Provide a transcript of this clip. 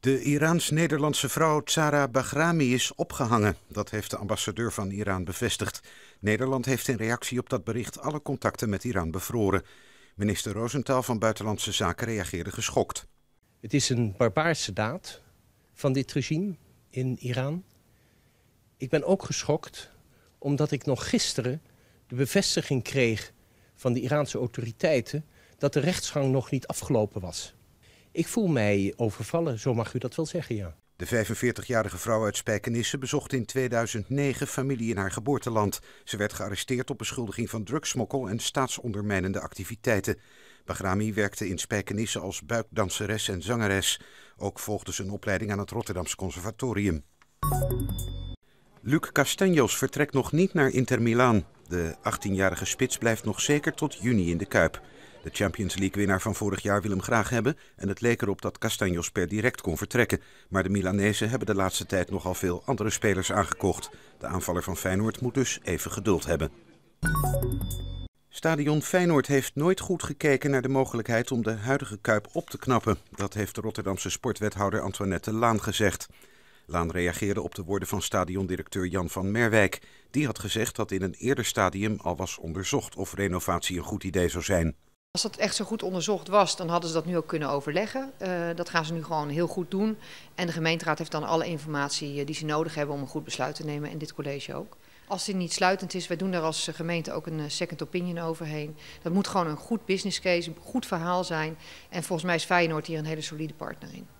De Iraans-Nederlandse vrouw Zara Bahrami is opgehangen. Dat heeft de ambassadeur van Iran bevestigd. Nederland heeft in reactie op dat bericht alle contacten met Iran bevroren. Minister Rosenthal van Buitenlandse Zaken reageerde geschokt. Het is een barbaarse daad van dit regime in Iran. Ik ben ook geschokt omdat ik nog gisteren de bevestiging kreeg van de Iraanse autoriteiten dat de rechtsgang nog niet afgelopen was. Ik voel mij overvallen, zo mag u dat wel zeggen, ja. De 45-jarige vrouw uit Spijkenisse bezocht in 2009 familie in haar geboorteland. Ze werd gearresteerd op beschuldiging van drugsmokkel en staatsondermijnende activiteiten. Bagrami werkte in Spijkenisse als buikdanseres en zangeres. Ook volgde ze een opleiding aan het Rotterdamse Conservatorium. Luc Castanjos vertrekt nog niet naar Inter Milaan. De 18-jarige spits blijft nog zeker tot juni in de Kuip. De Champions League-winnaar van vorig jaar wil hem graag hebben en het leek erop dat Castanjos per direct kon vertrekken. Maar de Milanezen hebben de laatste tijd nogal veel andere spelers aangekocht. De aanvaller van Feyenoord moet dus even geduld hebben. Stadion Feyenoord heeft nooit goed gekeken naar de mogelijkheid om de huidige Kuip op te knappen. Dat heeft de Rotterdamse sportwethouder Antoinette Laan gezegd. Laan reageerde op de woorden van stadiondirecteur Jan van Merwijk. Die had gezegd dat in een eerder stadium al was onderzocht of renovatie een goed idee zou zijn. Als dat echt zo goed onderzocht was, dan hadden ze dat nu ook kunnen overleggen. Eh, dat gaan ze nu gewoon heel goed doen. En de gemeenteraad heeft dan alle informatie eh, die ze nodig hebben om een goed besluit te nemen. En dit college ook. Als dit niet sluitend is, wij doen daar als eh, gemeente ook een second opinion overheen. Dat moet gewoon een goed business case, een goed verhaal zijn. En volgens mij is Feyenoord hier een hele solide partner in.